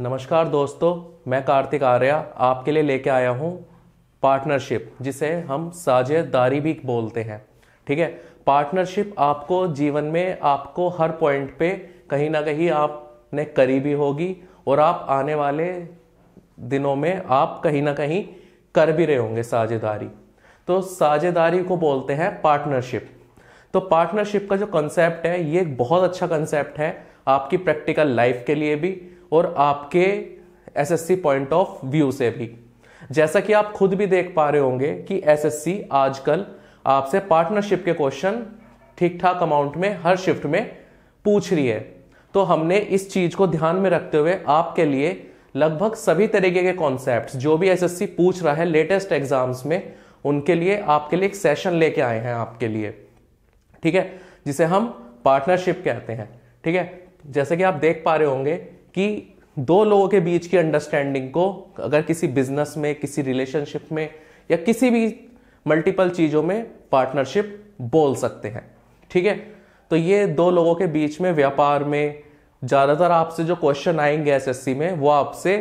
नमस्कार दोस्तों मैं कार्तिक आर्या आपके लिए लेके आया हूँ पार्टनरशिप जिसे हम साझेदारी भी बोलते हैं ठीक है पार्टनरशिप आपको जीवन में आपको हर पॉइंट पे कहीं ना कहीं आपने करी भी होगी और आप आने वाले दिनों में आप कहीं ना कहीं कर भी रहे होंगे साझेदारी तो साझेदारी को बोलते हैं पार्टनरशिप तो पार्टनरशिप का जो कंसेप्ट है ये एक बहुत अच्छा कंसेप्ट है आपकी प्रैक्टिकल लाइफ के लिए भी और आपके एसएससी पॉइंट ऑफ व्यू से भी जैसा कि आप खुद भी देख पा रहे होंगे कि एसएससी आजकल आपसे पार्टनरशिप के क्वेश्चन ठीक ठाक अमाउंट में हर शिफ्ट में पूछ रही है तो हमने इस चीज को ध्यान में रखते हुए आपके लिए लगभग सभी तरीके के कॉन्सेप्ट जो भी सी पूछ रहा है लेटेस्ट एग्जाम्स में उनके लिए आपके लिए एक सेशन लेके आए हैं आपके लिए ठीक है जिसे हम पार्टनरशिप कहते हैं ठीक है जैसे कि आप देख पा रहे होंगे कि दो लोगों के बीच की अंडरस्टैंडिंग को अगर किसी बिजनेस में किसी रिलेशनशिप में या किसी भी मल्टीपल चीज़ों में पार्टनरशिप बोल सकते हैं ठीक है तो ये दो लोगों के बीच में व्यापार में ज़्यादातर आपसे जो क्वेश्चन आएंगे एस में वो आपसे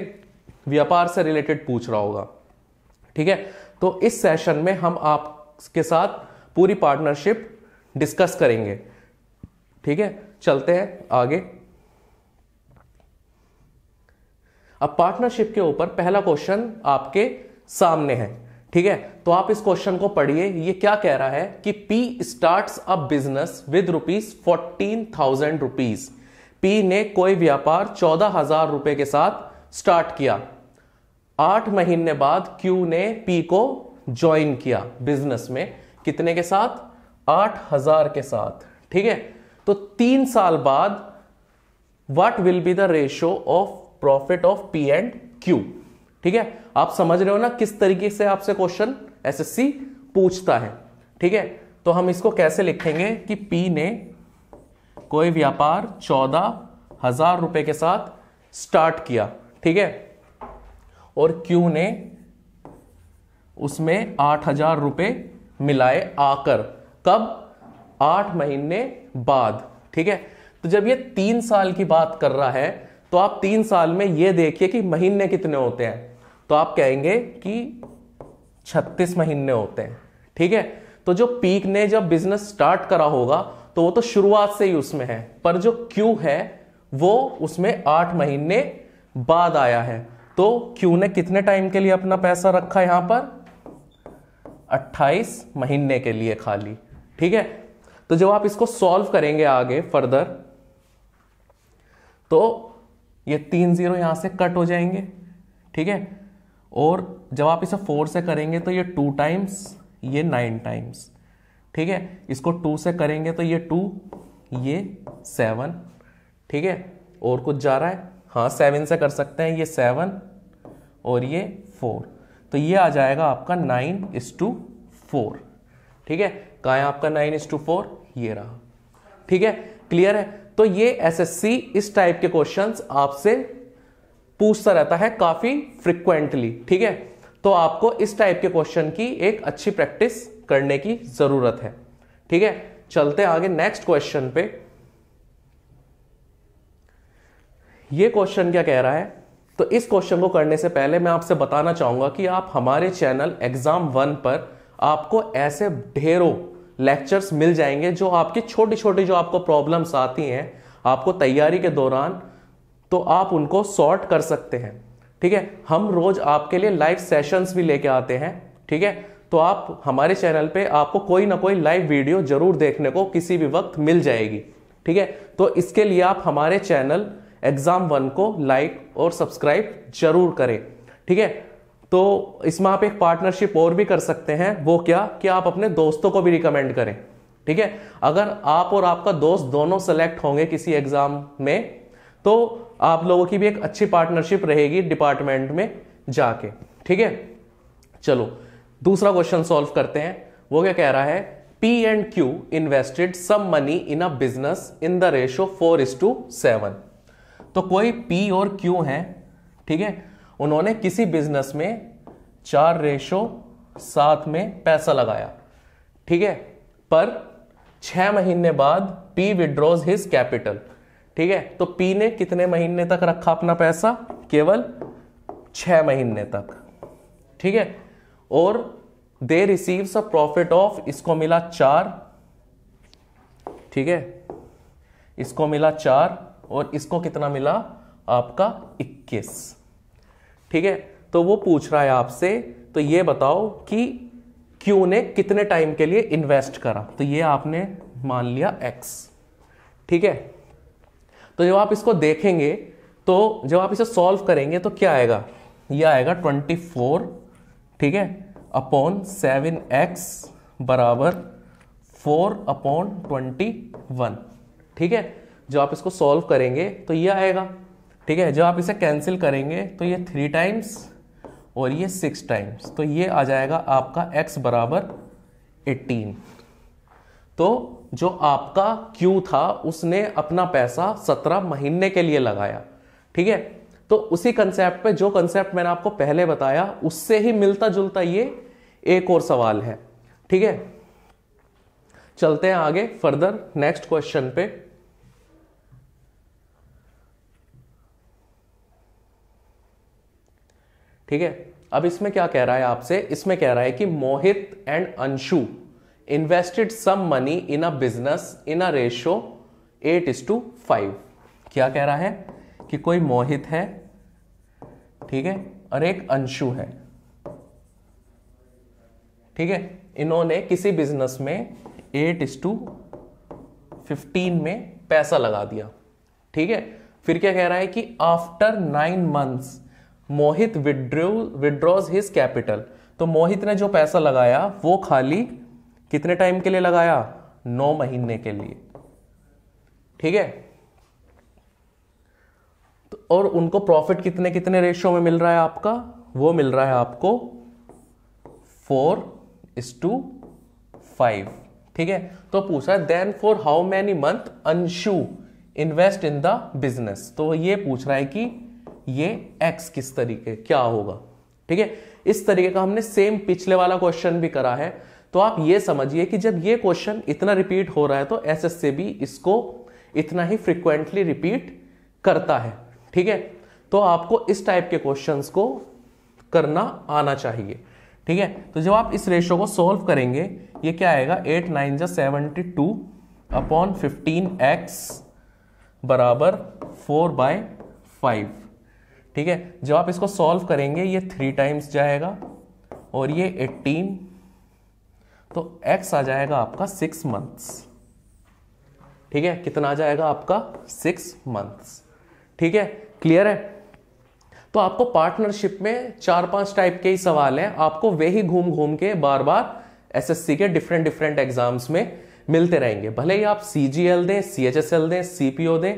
व्यापार से रिलेटेड पूछ रहा होगा ठीक है तो इस सेशन में हम आपके साथ पूरी पार्टनरशिप डिस्कस करेंगे ठीक है चलते हैं आगे अब पार्टनरशिप के ऊपर पहला क्वेश्चन आपके सामने है ठीक है तो आप इस क्वेश्चन को पढ़िए ये क्या कह रहा है कि P starts a business with rupees fourteen thousand rupees P ने कोई व्यापार चौदह हजार रुपए के साथ स्टार्ट किया आठ महीने बाद क्यू ने पी को ज्वाइन किया बिजनेस में कितने के साथ आठ हजार के साथ ठीक है तो तीन साल बाद what will be the ratio of profit of P and Q ठीक है आप समझ रहे हो ना किस तरीके से आपसे क्वेश्चन एसएससी पूछता है ठीक है तो हम इसको कैसे लिखेंगे कि पी ने कोई व्यापार चौदह हजार रुपए के साथ स्टार्ट किया ठीक है और क्यू ने उसमें आठ हजार रुपए मिलाए आकर कब आठ महीने बाद ठीक है तो जब ये तीन साल की बात कर रहा है तो आप तीन साल में ये देखिए कि महीने कितने होते हैं तो आप कहेंगे कि 36 महीने होते हैं ठीक है तो जो पीक ने जब बिजनेस स्टार्ट करा होगा तो वो तो शुरुआत से ही उसमें है पर जो क्यू है वो उसमें आठ महीने बाद आया है तो क्यू ने कितने टाइम के लिए अपना पैसा रखा यहां पर 28 महीने के लिए खाली ठीक है तो जब आप इसको सॉल्व करेंगे आगे फर्दर तो ये तीन जीरो यहाँ से कट हो जाएंगे ठीक है और जब आप इसे फोर से करेंगे तो ये टू टाइम्स ये नाइन टाइम्स ठीक है इसको टू से करेंगे तो ये टू ये सेवन ठीक है और कुछ जा रहा है हाँ सेवन से कर सकते हैं ये सेवन और ये फोर तो ये आ जाएगा आपका नाइन इस टू फोर ठीक है कहाँ है आपका नाइन इस टू फोर ये रहा ठीक है क्लियर है तो ये एसएससी इस टाइप के क्वेश्चंस आपसे पूछता रहता है काफी फ्रिक्वेंटली ठीक है तो आपको इस टाइप के क्वेश्चन की एक अच्छी प्रैक्टिस करने की जरूरत है ठीक है चलते आगे नेक्स्ट क्वेश्चन पे ये क्वेश्चन क्या कह रहा है तो इस क्वेश्चन को करने से पहले मैं आपसे बताना चाहूंगा कि आप हमारे चैनल एग्जाम वन पर आपको ऐसे ढेरों लेक्चर्स मिल जाएंगे जो आपकी छोटी छोटी जो आपको प्रॉब्लम्स आती हैं आपको तैयारी के दौरान तो आप उनको सॉर्ट कर सकते हैं ठीक है हम रोज आपके लिए लाइव सेशंस भी लेके आते हैं ठीक है तो आप हमारे चैनल पे आपको कोई ना कोई लाइव वीडियो जरूर देखने को किसी भी वक्त मिल जाएगी ठीक है तो इसके लिए आप हमारे चैनल एग्जाम वन को लाइक और सब्सक्राइब जरूर करें ठीक है तो इसमें आप एक पार्टनरशिप और भी कर सकते हैं वो क्या कि आप अपने दोस्तों को भी रिकमेंड करें ठीक है अगर आप और आपका दोस्त दोनों सेलेक्ट होंगे किसी एग्जाम में तो आप लोगों की भी एक अच्छी पार्टनरशिप रहेगी डिपार्टमेंट में जाके ठीक है चलो दूसरा क्वेश्चन सॉल्व करते हैं वो क्या कह रहा है P and Q invested some money in a business in the ratio four is to seven तो कोई पी और क्यू है ठीक है उन्होंने किसी बिजनेस में चार रेशो सात में पैसा लगाया ठीक है पर छह महीने बाद पी विड्रॉज हिज कैपिटल ठीक है तो पी ने कितने महीने तक रखा अपना पैसा केवल छह महीने तक ठीक है और they receive a profit of इसको मिला चार ठीक है इसको मिला चार और इसको कितना मिला आपका इक्कीस ठीक है तो वो पूछ रहा है आपसे तो ये बताओ कि क्यू ने कितने टाइम के लिए इन्वेस्ट करा तो ये आपने मान लिया एक्स ठीक है तो जब आप इसको देखेंगे तो जब आप इसे सॉल्व करेंगे तो क्या आएगा ये आएगा ट्वेंटी फोर ठीक है अपॉन सेवन एक्स बराबर फोर अपॉन ट्वेंटी वन ठीक है जब आप इसको सॉल्व करेंगे तो ये आएगा ठीक है जब आप इसे कैंसिल करेंगे तो ये थ्री टाइम्स और ये सिक्स टाइम्स तो ये आ जाएगा आपका एक्स बराबर एटीन तो जो आपका क्यू था उसने अपना पैसा सत्रह महीने के लिए लगाया ठीक है तो उसी कंसेप्ट पे जो कंसेप्ट मैंने आपको पहले बताया उससे ही मिलता जुलता ये एक और सवाल है ठीक है चलते हैं आगे फर्दर नेक्स्ट क्वेश्चन पे ठीक है अब इसमें क्या कह रहा है आपसे इसमें कह रहा है कि Mohit and Anshu invested some money in a business in a ratio eight is to five क्या कह रहा है कि कोई मोहित है ठीक है और एक अंशु है ठीक है इन्होंने किसी बिजनेस में एट इज टू फिफ्टीन में पैसा लगा दिया ठीक है फिर क्या कह रहा है कि after nine months Mohit withdrew withdraws his capital तो मोहित ने जो पैसा लगाया वो खाली कितने टाइम के लिए लगाया नौ महीने के लिए ठीक है तो और उनको प्रॉफिट कितने कितने रेशियो में मिल रहा है आपका वो मिल रहा है आपको फोर इस टू फाइव ठीक है तो पूछा then for how many month Anshu invest in the business तो ये पूछ रहा है कि ये एक्स किस तरीके क्या होगा ठीक है इस तरीके का हमने सेम पिछले वाला क्वेश्चन भी करा है तो आप ये समझिए कि जब ये क्वेश्चन इतना रिपीट हो रहा है तो एस एस से भी इसको इतना ही फ्रिक्वेंटली रिपीट करता है ठीक है तो आपको इस टाइप के क्वेश्चंस को करना आना चाहिए ठीक है तो जब आप इस रेशो को सॉल्व करेंगे ये क्या आएगा एट नाइन जो seventy two upon fifteen X बराबर फोर बाय फाइव ठीक है जब आप इसको सॉल्व करेंगे ये थ्री टाइम्स जाएगा और ये एट्टीन तो एक्स आ जाएगा आपका सिक्स मंथ्स ठीक है कितना आ जाएगा आपका सिक्स मंथ्स ठीक है क्लियर है तो आपको पार्टनरशिप में चार पांच टाइप के ही सवाल हैं आपको वे ही घूम घूम के बार बार एसएससी के डिफरेंट डिफरेंट एग्जाम्स में मिलते रहेंगे भले ही आप सीजीएल दें सीएचएसएल दें सीपीओ दें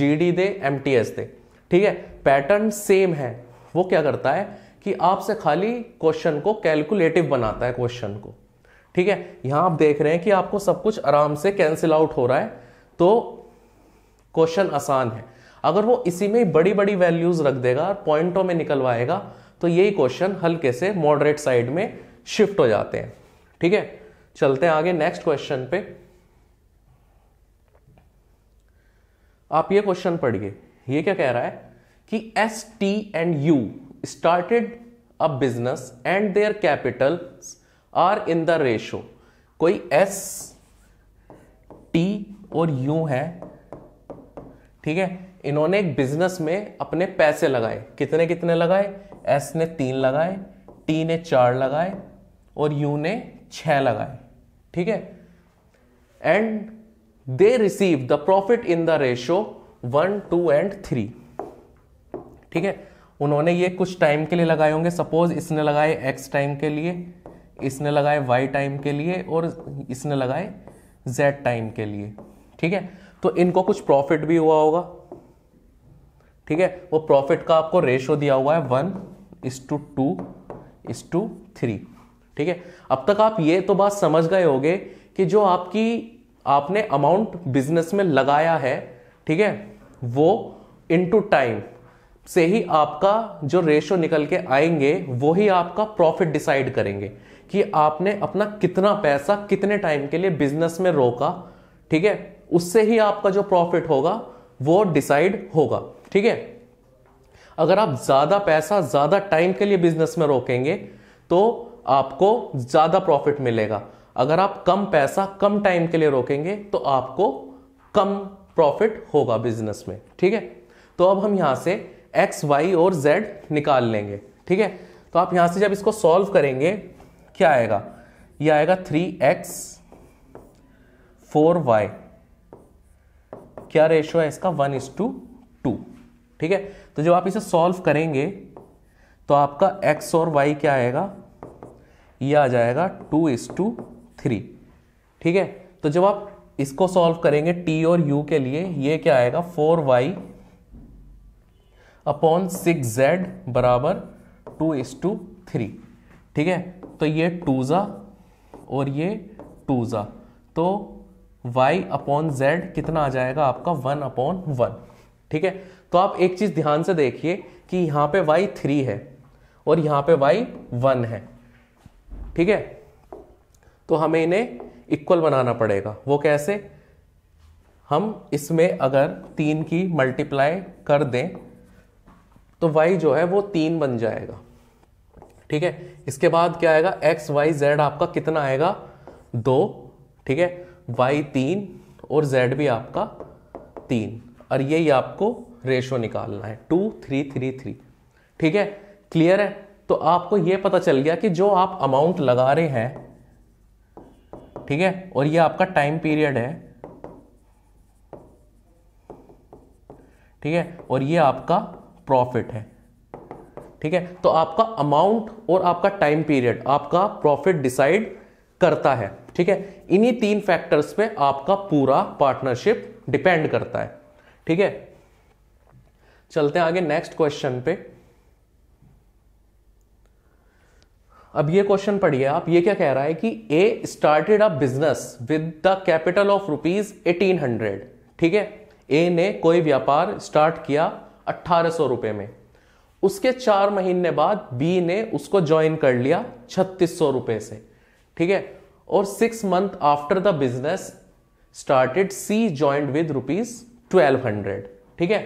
जीडी e दें एमटीएस दें ठीक है पैटर्न सेम है वो क्या करता है कि आपसे खाली क्वेश्चन को कैलकुलेटिव बनाता है क्वेश्चन को ठीक है यहां आप देख रहे हैं कि आपको सब कुछ आराम से कैंसिल आउट हो रहा है तो क्वेश्चन आसान है अगर वो इसी में बड़ी बड़ी वैल्यूज रख देगा और पॉइंटों में निकलवाएगा तो यही क्वेश्चन हल्के से मॉडरेट साइड में शिफ्ट हो जाते हैं ठीक है चलते हैं आगे नेक्स्ट क्वेश्चन पे आप ये क्वेश्चन पढ़िए ये क्या कह रहा है कि S T and U started a business and their capital are in the ratio कोई एस टी और यू है ठीक है इन्होंने एक बिजनेस में अपने पैसे लगाए कितने कितने लगाए एस ने तीन लगाए टी ने चार लगाए और यू ने छ लगाए ठीक है and they receive the profit in the ratio one two and three ठीक है उन्होंने ये कुछ टाइम के लिए लगाए होंगे सपोज इसने लगाए एक्स टाइम के लिए इसने लगाए वाई टाइम के लिए और इसने लगाए जेड टाइम के लिए ठीक है तो इनको कुछ प्रॉफिट भी हुआ होगा ठीक है वो प्रॉफिट का आपको रेशो दिया हुआ है one is to two is to three ठीक है अब तक आप ये तो बात समझ गए होगे कि जो आपकी आपने अमाउंट बिजनेस में लगाया है ठीक है वो इनटू टाइम से ही आपका जो रेशो निकल के आएंगे वो ही आपका प्रॉफिट डिसाइड करेंगे कि आपने अपना कितना पैसा कितने टाइम के लिए बिजनेस में रोका ठीक है उससे ही आपका जो प्रॉफिट होगा वो डिसाइड होगा ठीक है अगर आप ज़्यादा पैसा ज़्यादा टाइम के लिए बिजनेस में रोकेंगे तो आपको ज़्यादा प्रॉफिट मिलेगा अगर आप कम पैसा कम टाइम के लिए रोकेंगे तो आपको कम प्रॉफिट होगा बिजनेस में ठीक है तो अब हम यहाँ से एक्स वाई और जेड निकाल लेंगे ठीक है तो आप यहाँ से जब इसको सॉल्व करेंगे क्या आएगा ये आएगा थ्री एक्स फोर वाई क्या रेशो है इसका वन इज टू टू ठीक है तो जब आप इसे सॉल्व करेंगे तो आपका x और y क्या आएगा ये आ जाएगा टू इज टू थ्री ठीक है तो जब आप इसको सॉल्व करेंगे टी और यू के लिए ये क्या आएगा four Y upon six Z बराबर टू इस टू थ्री ठीक है तो ये टूज़ा और ये टूज़ा तो y अपॉन जेड कितना आ जाएगा आपका वन अपॉन वन ठीक है तो आप एक चीज़ ध्यान से देखिए कि यहां पे y थ्री है और यहां पे y वन है ठीक है तो हमें इन्हें इक्वल बनाना पड़ेगा वो कैसे हम इसमें अगर तीन की मल्टीप्लाई कर दें तो वाई जो है वो तीन बन जाएगा ठीक है इसके बाद क्या आएगा एक्स वाई जेड आपका कितना आएगा दो ठीक है वाई तीन और जेड भी आपका तीन और यही आपको रेशो निकालना है टू थ्री थ्री थ्री ठीक है क्लियर है तो आपको ये पता चल गया कि जो आप अमाउंट लगा रहे हैं ठीक है और ये आपका टाइम पीरियड है ठीक है और ये आपका प्रॉफिट है ठीक है तो आपका अमाउंट और आपका टाइम पीरियड आपका प्रॉफिट डिसाइड करता है ठीक है इन्हीं तीन फैक्टर्स पे आपका पूरा पार्टनरशिप डिपेंड करता है ठीक है चलते हैं आगे नेक्स्ट क्वेश्चन पे अब ये क्वेश्चन पढ़िए आप ये क्या कह रहा है कि A started a business with the capital of rupees eighteen hundred ठीक है ए ने कोई व्यापार स्टार्ट किया अट्ठारह सौ रुपए में उसके चार महीने बाद बी ने उसको ज्वाइन कर लिया छत्तीस सौ रुपए से ठीक है और six month after the business started C joined with rupees twelve hundred ठीक है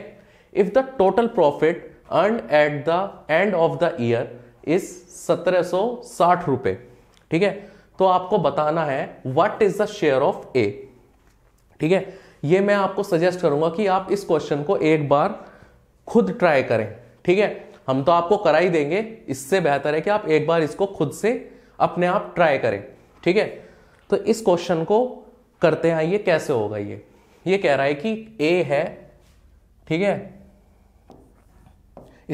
if the total profit earn at the end of the year is सत्रह सो साठ रुपए ठीक है तो आपको बताना है what is the share of A ठीक है ये मैं आपको सजेस्ट करूंगा कि आप इस क्वेश्चन को एक बार खुद ट्राई करें ठीक है हम तो आपको करा ही देंगे इससे बेहतर है कि आप एक बार इसको खुद से अपने आप ट्राई करें ठीक है तो इस क्वेश्चन को करते हैं ये कैसे होगा ये ये कह रहा है कि ए है ठीक है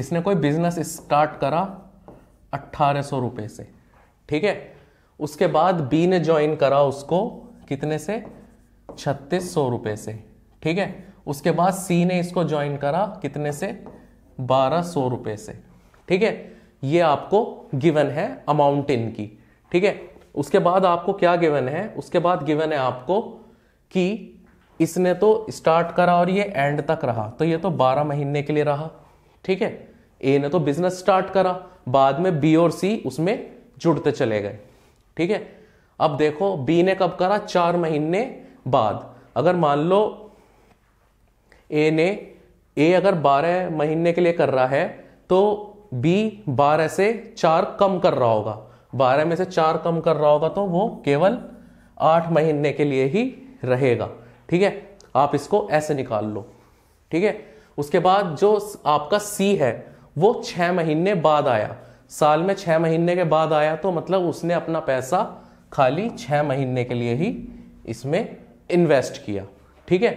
इसने कोई बिजनेस स्टार्ट करा अट्ठारह सौ से ठीक है उसके बाद बी ने ज्वाइन करा उसको कितने से छत्तीस सौ रुपए से ठीक है उसके बाद सी ने इसको ज्वाइन करा कितने से बारह सौ रुपए से ठीक है ये आपको गिवन है अमाउंट इन की ठीक है उसके बाद आपको क्या गिवन है उसके बाद गिवन है आपको कि इसने तो स्टार्ट करा और ये एंड तक रहा तो ये तो 12 महीने के लिए रहा ठीक है ए ने तो बिजनेस स्टार्ट करा बाद में बी और सी उसमें जुड़ते चले गए ठीक है अब देखो बी ने कब करा चार महीने बाद अगर मान लो ए ने ए अगर 12 महीने के लिए कर रहा है तो बी 12 से चार कम कर रहा होगा 12 में से चार कम कर रहा होगा तो वो केवल आठ महीने के लिए ही रहेगा ठीक है आप इसको ऐसे निकाल लो ठीक है उसके बाद जो आपका सी है वो छः महीने बाद आया साल में छः महीने के बाद आया तो मतलब उसने अपना पैसा खाली छः महीने के लिए ही इसमें इन्वेस्ट किया ठीक है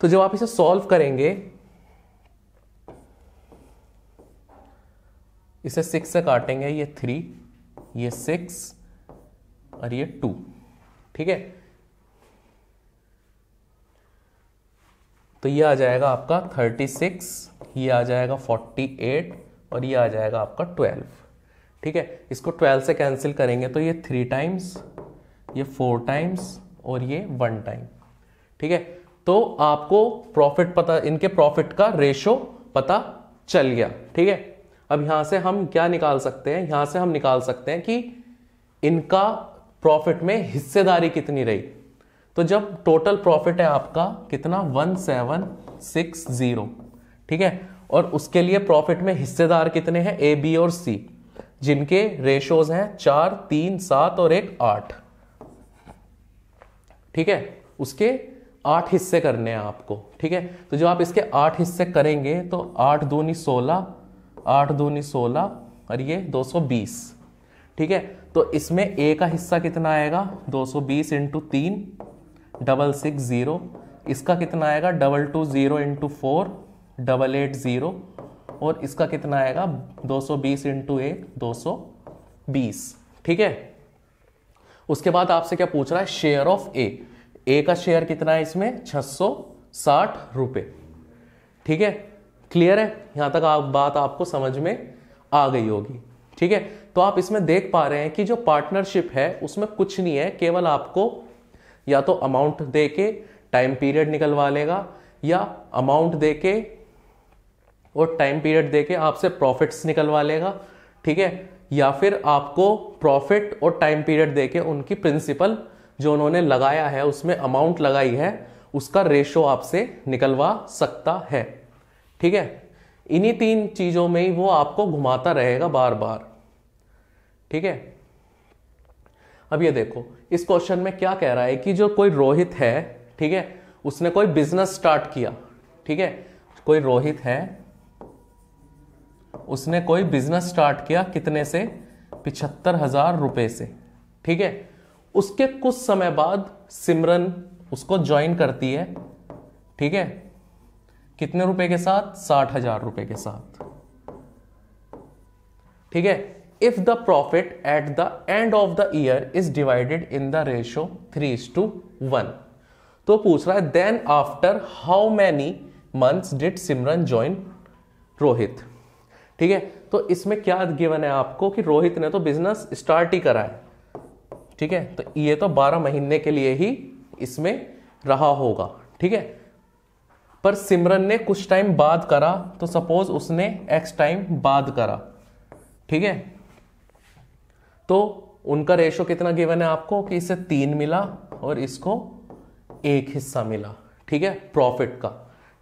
तो जब आप इसे सॉल्व करेंगे इसे सिक्स से काटेंगे ये थ्री ये सिक्स और ये टू ठीक है तो ये आ जाएगा आपका थर्टी सिक्स ये आ जाएगा 48 और ये आ जाएगा आपका 12 ठीक है इसको 12 से कैंसिल करेंगे तो ये थ्री टाइम्स ये फोर टाइम्स और ये वन टाइम ठीक है तो आपको प्रॉफिट पता इनके प्रॉफिट का रेशो पता चल गया ठीक है अब यहाँ से हम क्या निकाल सकते हैं यहाँ से हम निकाल सकते हैं कि इनका प्रॉफिट में हिस्सेदारी कितनी रही तो जब टोटल प्रॉफिट है आपका कितना वन सेवन सिक्स जीरो ठीक है और उसके लिए प्रॉफिट में हिस्सेदार कितने हैं ए बी और सी जिनके रेशोज हैं चार तीन सात और एक आठ ठीक है उसके आठ हिस्से करने हैं आपको ठीक है तो जब आप इसके आठ हिस्से करेंगे तो आठ दूनी सोलह आठ दूनी सोलह और ये दो सौ बीस ठीक है तो इसमें ए का हिस्सा कितना आएगा दो सौ बीस इंटू तीन डबल सिक्स ज़ीरो इसका कितना आएगा double two zero into four double eight zero और इसका कितना आएगा 220 सौ बीस इंटू एक दो ठीक है उसके बाद आपसे क्या पूछ रहा है शेयर ऑफ ए ए का शेयर कितना है इसमें छह सौ साठ ठीक है क्लियर है यहां तक आप बात आपको समझ में आ गई होगी ठीक है तो आप इसमें देख पा रहे हैं कि जो पार्टनरशिप है उसमें कुछ नहीं है केवल आपको या तो अमाउंट देके टाइम पीरियड निकलवा लेगा या अमाउंट देके और टाइम पीरियड देके आपसे प्रॉफिट्स निकलवा लेगा ठीक है या फिर आपको प्रॉफिट और टाइम पीरियड देके उनकी प्रिंसिपल जो उन्होंने लगाया है उसमें अमाउंट लगाई है उसका रेशो आपसे निकलवा सकता है ठीक है इन्हीं तीन चीज़ों में ही वो आपको घुमाता रहेगा बार बार ठीक है अब ये देखो इस क्वेश्चन में क्या कह रहा है कि जो कोई रोहित है ठीक है उसने कोई बिजनेस स्टार्ट किया ठीक है कोई रोहित है उसने कोई बिजनेस स्टार्ट किया कितने से पिछहत्तर हजार रुपए से ठीक है उसके कुछ समय बाद सिमरन उसको ज्वाइन करती है ठीक है कितने रुपए के साथ साठ हजार रुपए के साथ ठीक है if the profit at the end of the year is divided in the ratio three two one तो पूछ रहा है then after how many months did Simran join Rohit ठीक है तो इसमें क्या गिवन है आपको कि रोहित ने तो बिजनेस स्टार्ट ही करा है ठीक है तो ये तो 12 महीने के लिए ही इसमें रहा होगा ठीक है पर सिमरन ने कुछ टाइम बाद करा तो सपोज उसने एक्स टाइम बाद करा ठीक है तो उनका रेशो कितना गिवन है आपको कि इसे तीन मिला और इसको एक हिस्सा मिला ठीक है प्रॉफिट का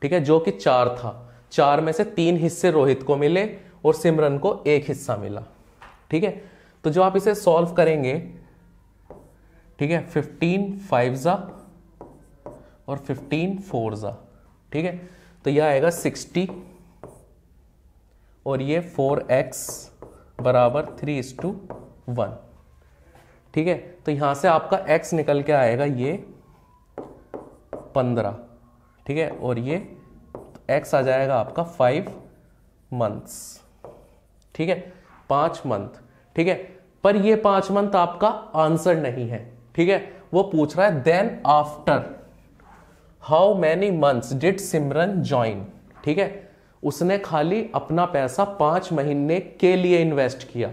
ठीक है जो कि चार था चार में से तीन हिस्से रोहित को मिले और सिमरन को एक हिस्सा मिला ठीक है तो जो आप इसे सॉल्व करेंगे ठीक है फिफ्टीन फाइव जा और फिफ्टीन फोर जा ठीक है तो यह आएगा सिक्सटी और ये फोर एक्स बराबर थ्री इस टू वन ठीक है तो यहां से आपका x निकल के आएगा ये पंद्रह ठीक है और ये एक्स आ जाएगा आपका फाइव मंथ्स ठीक है पांच मंथ ठीक है पर ये पांच मंथ आपका आंसर नहीं है ठीक है वो पूछ रहा है then after how many months did Simran join ठीक है उसने खाली अपना पैसा पांच महीने के लिए इन्वेस्ट किया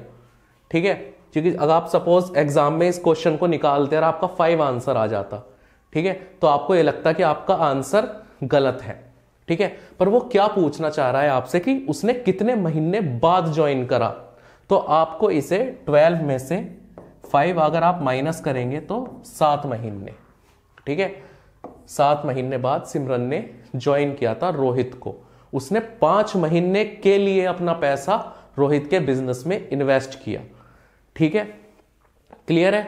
ठीक है क्योंकि अगर आप सपोज एग्जाम में इस क्वेश्चन को निकालते और आपका फाइव आंसर आ जाता ठीक है तो आपको ये लगता कि आपका आंसर गलत है ठीक है पर वो क्या पूछना चाह रहा है आपसे कि उसने कितने महीने बाद ज्वाइन करा तो आपको इसे 12 में से 5 अगर आप माइनस करेंगे तो सात महीने ठीक है सात महीने बाद सिमरन ने ज्वाइन किया था रोहित को उसने पांच महीने के लिए अपना पैसा रोहित के बिजनेस में इन्वेस्ट किया ठीक है क्लियर है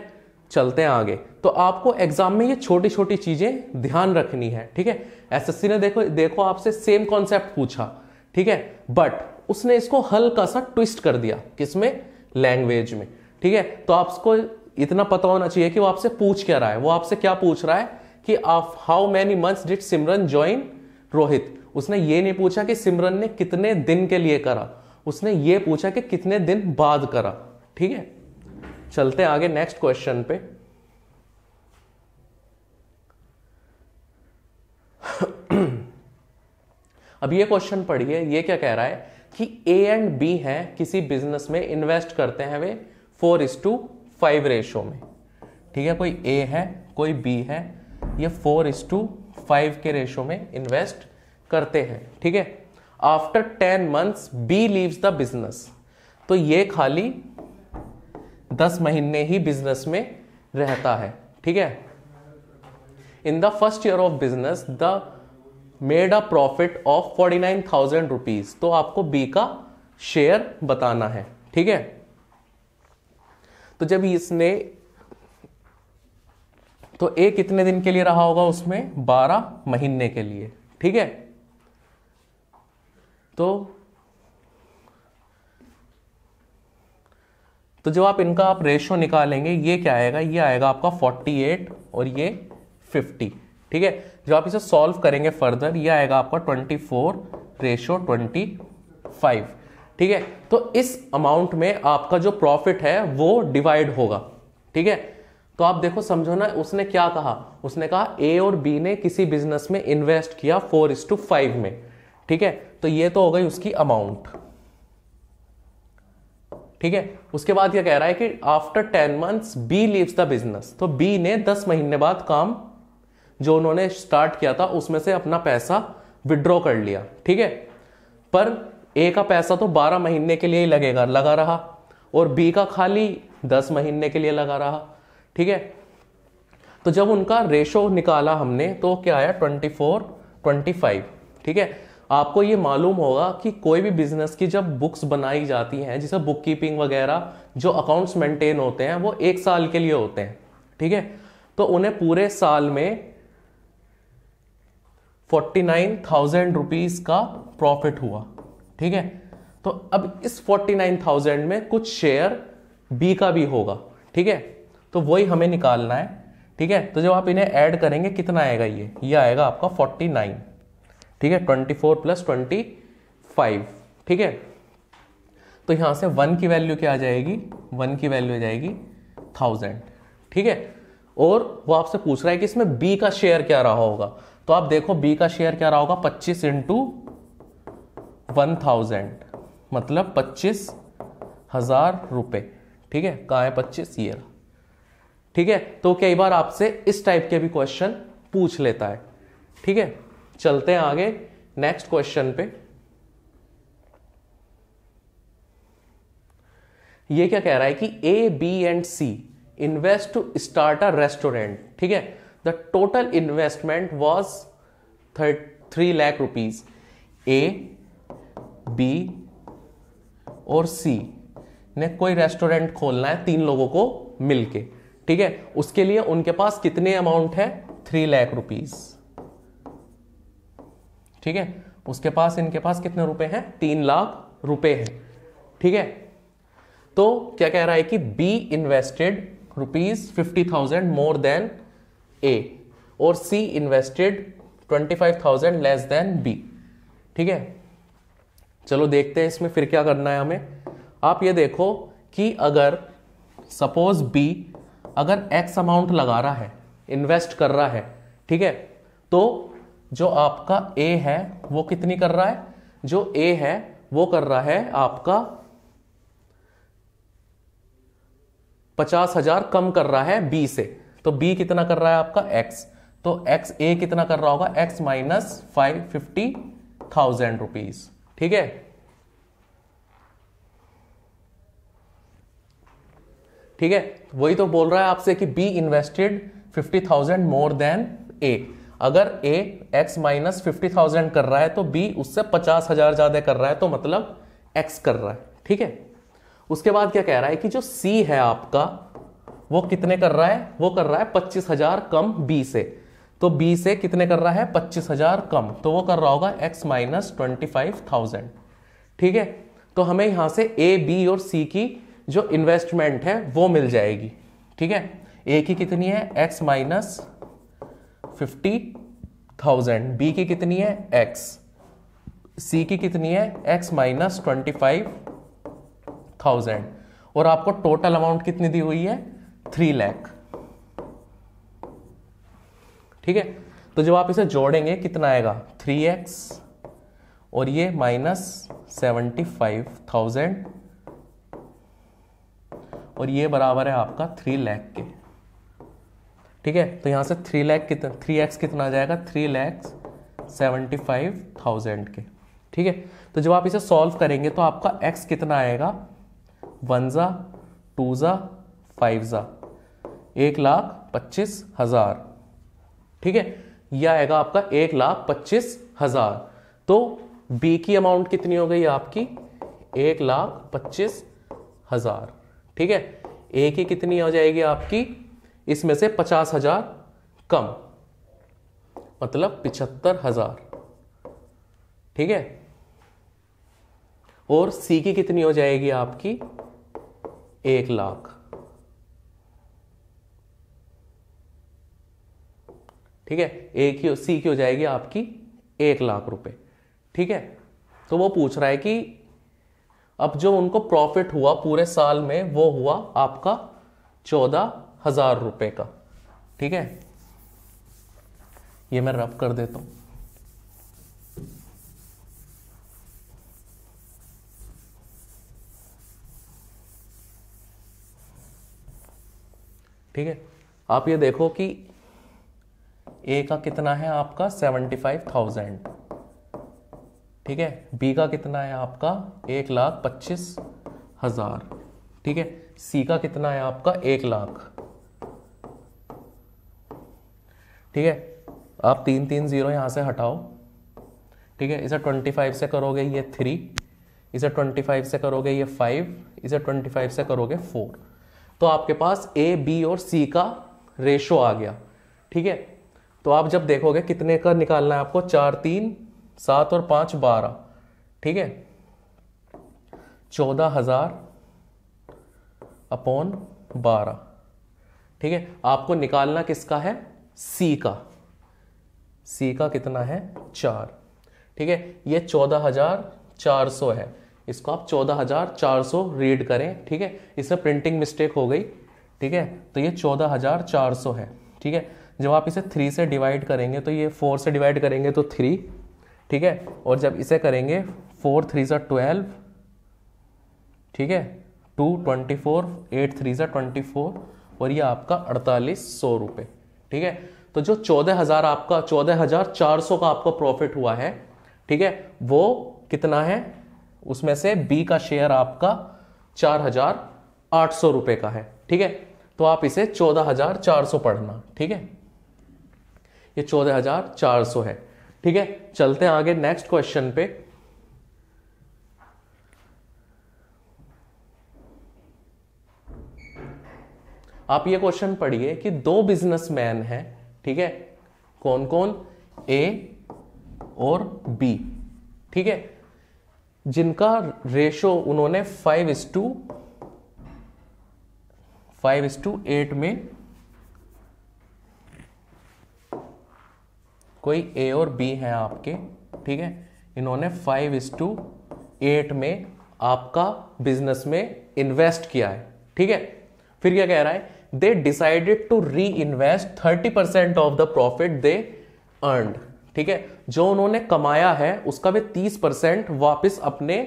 चलते हैं आगे तो आपको एग्जाम में ये छोटी छोटी चीजें ध्यान रखनी है ठीक है एसएससी ने देखो देखो आपसे सेम कॉन्सेप्ट पूछा ठीक है बट उसने इसको हल्का सा ट्विस्ट कर दिया किसमें लैंग्वेज में ठीक है तो आपको इतना पता होना चाहिए कि वो आपसे पूछ क्या रहा है वो आपसे क्या पूछ रहा है कि आप how many months did Simran join Rohit उसने ये नहीं पूछा कि सिमरन ने कितने दिन के लिए करा उसने ये पूछा कि कितने दिन बाद करा ठीक है चलते आगे नेक्स्ट क्वेश्चन पे अब ये क्वेश्चन पढ़िए ये क्या कह रहा है कि ए एंड बी है किसी बिजनेस में इन्वेस्ट करते हैं वे four is to five ratio में ठीक है कोई ए है कोई बी है ये फोर इज टू फाइव के रेशो में इन्वेस्ट करते हैं ठीक है after ten months B leaves the business तो ये खाली दस महीने ही बिजनेस में रहता है ठीक है in the first year of business they made a profit of forty nine thousand rupees तो आपको बी का शेयर बताना है ठीक है तो जब इसने तो ए कितने दिन के लिए रहा होगा उसमें बारह महीने के लिए ठीक है तो तो जब आप इनका आप रेशो निकालेंगे ये क्या आएगा ये आएगा आपका 48 और ये ठीक है जो आप इसे सॉल्व करेंगे फर्दर ये आएगा आपका twenty four ratio twenty five ठीक है तो इस अमाउंट में आपका जो प्रॉफिट है वो डिवाइड होगा ठीक है तो आप देखो समझो ना उसने क्या कहा उसने कहा ए और बी ने किसी बिजनेस में इन्वेस्ट किया फोर इस टू फाइव में ठीक है तो ये तो हो गई उसकी अमाउंट ठीक है उसके बाद ये कह रहा है कि after ten months B leaves the business तो बी ने दस महीने बाद काम जो उन्होंने स्टार्ट किया था उसमें से अपना पैसा विड्रॉ कर लिया ठीक है पर ए का पैसा तो 12 महीने के लिए ही लगेगा लगा रहा और बी का खाली 10 महीने के लिए लगा रहा ठीक है तो जब उनका रेशो निकाला हमने तो क्या आया 24 25 ठीक है आपको ये मालूम होगा कि कोई भी बिजनेस की जब बुक्स बनाई जाती हैं जैसे बुक कीपिंग वगैरह जो अकाउंट्स मेंटेन होते हैं वो एक साल के लिए होते हैं ठीक है तो उन्हें पूरे साल में फोर्टी नाइन थाउजेंड रुपीज का प्रॉफिट हुआ ठीक है तो अब इस फोर्टी नाइन थाउजेंड में कुछ शेयर बी का भी होगा ठीक है तो वही हमें निकालना है ठीक है तो जब आप इन्हें ऐड करेंगे कितना आएगा ये ये आएगा आपका फोर्टी नाइन ठीक है twenty four plus twenty five ठीक है तो यहां से वन की वैल्यू क्या आ जाएगी वन की वैल्यू आ जाएगी थाउजेंड ठीक है और वो आपसे पूछ रहा है कि इसमें बी का शेयर क्या रहा होगा तो आप देखो बी का शेयर क्या रहा होगा पच्चीस इंटू वन थाउजेंड मतलब पच्चीस हजार रुपये ठीक है कहाँ है पच्चीस ये रहा ठीक है तो कई बार आपसे इस टाइप के भी क्वेश्चन पूछ लेता है ठीक है चलते हैं आगे नेक्स्ट क्वेश्चन पे ये क्या कह रहा है कि A B and C invest to start a restaurant ठीक है total investment was thirty three lakh rupees A B और सी ने कोई रेस्टोरेंट खोलना है तीन लोगों को मिलके ठीक है उसके लिए उनके पास कितने अमाउंट है थ्री लाख रुपीज ठीक है उसके पास इनके पास कितने रुपए हैं तीन लाख रुपए हैं ठीक है तो क्या कह रहा है कि B invested rupees fifty thousand more than A और C invested twenty five thousand less than B ठीक है चलो देखते हैं इसमें फिर क्या करना है हमें आप ये देखो कि अगर सपोज बी अगर एक्स अमाउंट लगा रहा है इन्वेस्ट कर रहा है ठीक है तो जो आपका ए है वो कितनी कर रहा है जो ए है वो कर रहा है आपका पचास हजार कम कर रहा है बी से तो बी कितना कर रहा है आपका एक्स तो एक्स ए कितना कर रहा होगा X minus five fifty thousand rupees ठीक है ठीक है वही तो बोल रहा है आपसे कि B invested fifty thousand more than A अगर A X minus fifty thousand कर रहा है तो बी उससे पचास हजार ज्यादा कर रहा है तो मतलब एक्स कर रहा है ठीक है उसके बाद क्या कह रहा है कि जो सी है आपका वो कितने कर रहा है वो कर रहा है पच्चीस हजार कम बी से तो बी से कितने कर रहा है पच्चीस हजार कम तो वो कर रहा होगा X minus twenty five thousand ठीक है तो हमें यहां से ए बी और सी की जो इन्वेस्टमेंट है वो मिल जाएगी ठीक है ए की कितनी है X minus fifty thousand B की कितनी है एक्स सी की कितनी है X minus twenty five thousand और आपको टोटल अमाउंट कितनी दी हुई है थ्री लैख ठीक है तो जब आप इसे जोड़ेंगे कितना आएगा थ्री एक्स और ये माइनस सेवेंटी फाइव थाउजेंड और ये बराबर है आपका थ्री लैख के ठीक है तो यहां से थ्री लैख कितना थ्री एक्स कितना आ जाएगा three lakh seventy five thousand के ठीक है तो जब आप इसे सॉल्व करेंगे तो आपका एक्स कितना आएगा वन ज़ा टू ज़ा फाइव ज़ा एक लाख पच्चीस हजार ठीक है यह आएगा आपका एक लाख पच्चीस हजार तो बी की अमाउंट कितनी हो गई आपकी एक लाख पच्चीस हजार ठीक है ए की कितनी हो जाएगी आपकी इसमें से पचास हजार कम मतलब पिछहत्तर हजार ठीक है और सी की कितनी हो जाएगी आपकी एक लाख ठीक है ए की सी की हो जाएगी आपकी एक लाख रुपए ठीक है तो वो पूछ रहा है कि अब जो उनको प्रॉफिट हुआ पूरे साल में वो हुआ आपका चौदह हजार रुपये का ठीक है ये मैं रब कर देता हूं ठीक है आप ये देखो कि ए का कितना है आपका सेवेंटी फाइव थाउजेंड ठीक है बी का कितना है आपका एक लाख पच्चीस हजार ठीक है सी का कितना है आपका एक लाख ठीक है आप तीन तीन जीरो यहां से हटाओ ठीक है इसे ट्वेंटी फाइव से करोगे ये थ्री इसे ट्वेंटी फाइव से करोगे ये फाइव इसे ट्वेंटी फाइव से करोगे फोर तो आपके पास ए बी और सी का रेशो आ गया ठीक है तो आप जब देखोगे कितने का निकालना है आपको चार तीन सात और पाँच बारह ठीक है चौदह हजार अपॉन बारह ठीक है आपको निकालना किसका है सी का सी का कितना है चार ठीक है ये चौदह हजार चार सौ है इसको आप चौदह हजार चार सौ रीड करें ठीक है इसमें प्रिंटिंग मिस्टेक हो गई ठीक है तो ये चौदह हजार चार सौ है ठीक है जब आप इसे थ्री से डिवाइड करेंगे तो ये फोर से डिवाइड करेंगे तो थ्री ठीक है और जब इसे करेंगे फोर थ्री ज़ा ट्वेल्व ठीक है two twenty four eight three ज़ा ट्वेंटी फोर और ये आपका अड़तालीस सौ रुपये ठीक है तो जो चौदह हज़ार आपका चौदह हज़ार चार सौ का आपका प्रॉफिट हुआ है ठीक है वो कितना है उसमें से बी का शेयर आपका चार हज़ार आठ सौ रुपये का है ठीक है तो आप इसे चौदह हज़ार चार सौ पढ़ना ठीक है ये चौदह हजार चार सौ है ठीक है चलते हैं आगे नेक्स्ट क्वेश्चन पे आप ये क्वेश्चन पढ़िए कि दो बिजनेसमैन हैं ठीक है कौन कौन ए और बी ठीक है जिनका रेशो उन्होंने five is to five is to eight में कोई ए और बी हैं आपके ठीक है इन्होंने फाइव इज टू एट में आपका बिजनेस में इन्वेस्ट किया है ठीक है फिर क्या कह रहा है they decided to reinvest thirty percent of the profit they earn ठीक है जो उन्होंने कमाया है उसका वे तीस परसेंट वापिस अपने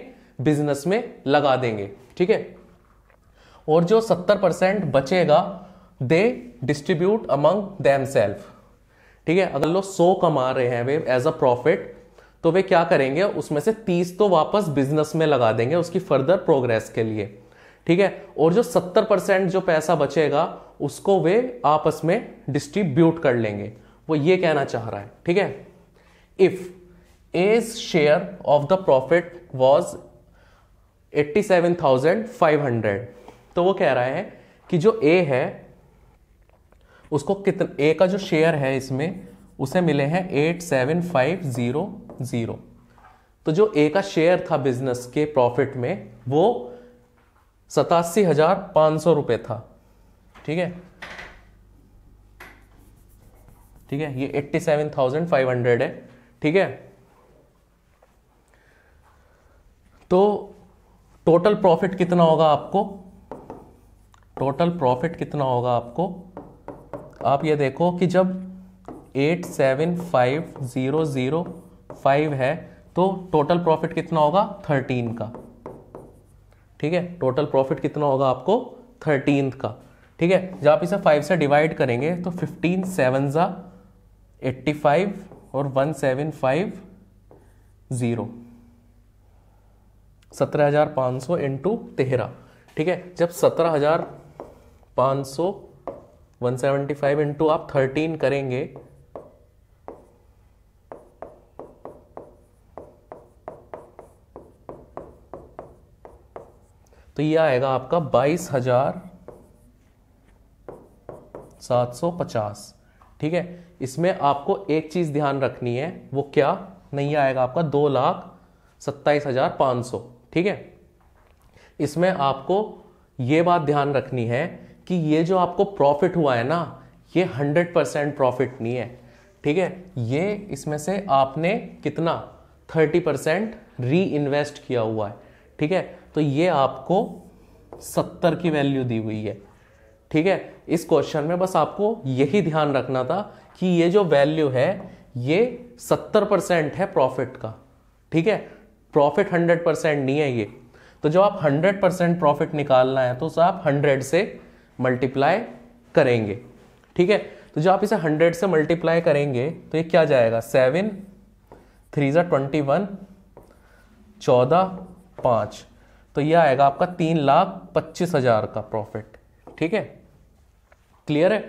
बिजनेस में लगा देंगे ठीक है और जो सत्तर परसेंट बचेगा they distribute among themselves ठीक है अगर लोग सौ कमा रहे हैं वे एज अ प्रॉफिट तो वे क्या करेंगे उसमें से तीस तो वापस बिजनेस में लगा देंगे उसकी फर्दर प्रोग्रेस के लिए ठीक है और जो सत्तर परसेंट जो पैसा बचेगा उसको वे आपस में डिस्ट्रीब्यूट कर लेंगे वो ये कहना चाह रहा है ठीक है if A's share of the profit was eighty seven thousand five hundred तो वो कह रहा है कि जो ए है उसको कितना ए का जो शेयर है इसमें उसे मिले हैं eight seven five zero zero तो जो ए का शेयर था बिजनेस के प्रॉफिट में वो सतासी हजार पाँच सौ रुपये था ठीक है ठीक है ये eighty seven thousand five hundred है ठीक है तो टोटल प्रॉफिट कितना होगा आपको टोटल प्रॉफिट कितना होगा आपको आप ये देखो कि जब eight seven five zero zero five है तो टोटल प्रॉफिट कितना होगा थर्टीन का ठीक है टोटल प्रॉफिट कितना होगा आपको थर्टीन का ठीक है जब आप इसे फाइव से डिवाइड करेंगे तो फिफ्टीन सेवन ज़ा एट्टी फाइव और वन सेवन फाइव ज़ीरो सत्रह हज़ार पाँच सौ इंटू तेरह ठीक है जब सत्रह हज़ार पाँच सौ वन सेवेंटी फाइव इंटू आप थर्टीन करेंगे तो ये आएगा आपका बाईस हजार सात सौ पचास ठीक है इसमें आपको एक चीज ध्यान रखनी है वो क्या नहीं आएगा आपका दो लाख सत्ताईस हजार पांच सौ ठीक है इसमें आपको ये बात ध्यान रखनी है कि ये जो आपको प्रॉफिट हुआ है ना ये हंड्रेड परसेंट प्रॉफिट नहीं है ठीक है ये इसमें से आपने कितना थर्टी परसेंट री इन्वेस्ट किया हुआ है ठीक है तो ये आपको सत्तर की वैल्यू दी हुई है ठीक है इस क्वेश्चन में बस आपको यही ध्यान रखना था कि ये जो वैल्यू है ये सत्तर परसेंट है प्रॉफिट का ठीक है प्रॉफिट हंड्रेड परसेंट नहीं है ये तो जब आप हंड्रेड परसेंट प्रॉफिट निकालना है तो आप हंड्रेड से मल्टीप्लाई करेंगे ठीक है तो जब आप इसे हंड्रेड से मल्टीप्लाई करेंगे तो ये क्या जाएगा सेवन थ्री ज़ा ट्वेंटी वन चौदह पांच तो ये आएगा आपका तीन लाख पच्चीस हज़ार का प्रॉफिट ठीक है क्लियर है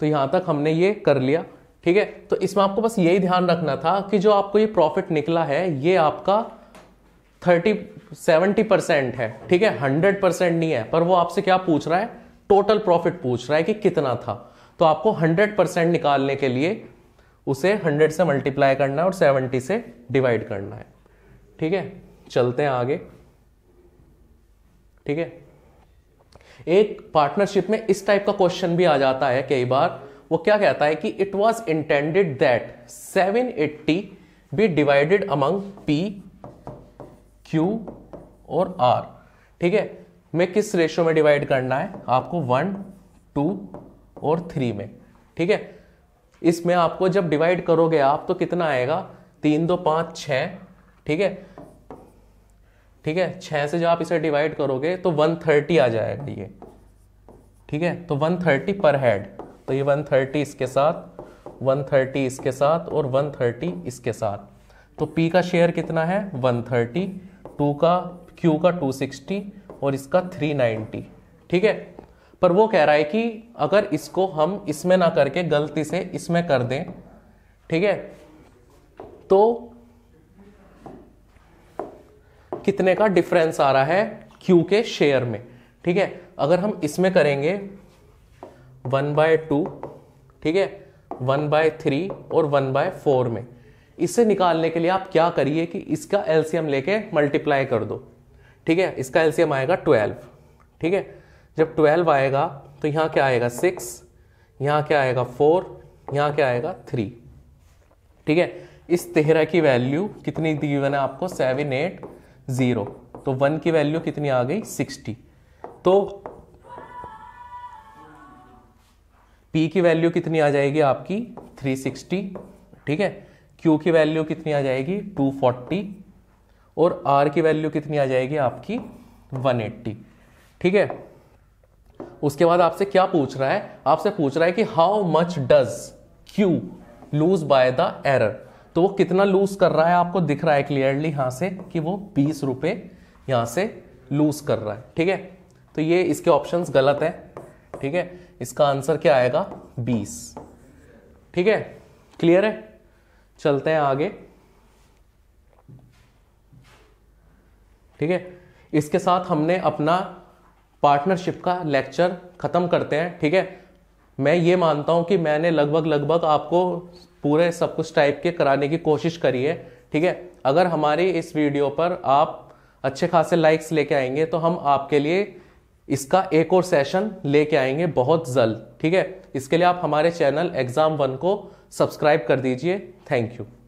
तो यहां तक हमने ये कर लिया ठीक है तो इसमें आपको बस यही ध्यान रखना था कि जो आपको ये प्रॉफिट निकला है ये आपका थर्टी सेवेंटी परसेंट है ठीक है हंड्रेड परसेंट नहीं है पर वो आपसे क्या पूछ रहा है टोटल प्रॉफिट पूछ रहा है कि कितना था तो आपको 100 परसेंट निकालने के लिए उसे 100 से मल्टीप्लाई करना है और 70 से डिवाइड करना है ठीक है चलते हैं आगे ठीक है एक पार्टनरशिप में इस टाइप का क्वेश्चन भी आ जाता है कई बार वो क्या कहता है कि it was intended that 780 B divided among P Q और आर ठीक है में किस रेशो में डिवाइड करना है आपको वन टू और थ्री में ठीक है इसमें आपको जब डिवाइड करोगे आप तो कितना आएगा तीन दो पांच छ ठीक है ठीक है छः से जब आप इसे डिवाइड करोगे तो वन थर्टी आ जाएगा ये ठीक है तो वन थर्टी पर हेड तो ये वन थर्टी इसके साथ वन थर्टी इसके साथ और वन थर्टी इसके साथ तो पी का शेयर कितना है वन थर्टी टू का क्यू का टू सिक्सटी और इसका 390 ठीक है पर वो कह रहा है कि अगर इसको हम इसमें ना करके गलती से इसमें कर दें ठीक है तो कितने का डिफरेंस आ रहा है क्यू के शेयर में ठीक है अगर हम इसमें करेंगे वन बाय टू ठीक है वन बाय थ्री और वन बाय फोर में इसे निकालने के लिए आप क्या करिए कि इसका एलसीएम लेके मल्टीप्लाई कर दो ठीक है इसका एलसीएम आएगा ट्वेल्व ठीक है जब ट्वेल्व आएगा तो यहाँ क्या आएगा सिक्स यहाँ क्या आएगा फोर यहाँ क्या आएगा थ्री ठीक है इस तेरह की वैल्यू कितनी दी हुई है आपको सेवन एट ज़ीरो तो वन की वैल्यू कितनी आ गई सिक्सटी तो पी की वैल्यू कितनी आ जाएगी आपकी थ्री सिक्सटी ठीक है क्यू की वैल्यू कितनी आ जाएगी टू फोर्टी और आर की वैल्यू कितनी आ जाएगी आपकी 180 ठीक है उसके बाद आपसे क्या पूछ रहा है आपसे पूछ रहा है कि how much does Q lose by the error तो वो कितना लूज कर रहा है आपको दिख रहा है क्लियरली यहां से कि वो बीस रुपए यहां से लूज कर रहा है ठीक है तो ये इसके ऑप्शंस गलत है ठीक है इसका आंसर क्या आएगा बीस ठीक है क्लियर है चलते हैं आगे ठीक है इसके साथ हमने अपना पार्टनरशिप का लेक्चर ख़त्म करते हैं ठीक है मैं ये मानता हूँ कि मैंने लगभग लगभग आपको पूरे सब कुछ टाइप के कराने की कोशिश करी है ठीक है अगर हमारी इस वीडियो पर आप अच्छे खासे लाइक्स लेके आएंगे तो हम आपके लिए इसका एक और सेशन लेके आएंगे बहुत जल्द ठीक है इसके लिए आप हमारे चैनल एग्ज़ाम वन को सब्सक्राइब कर दीजिए थैंक यू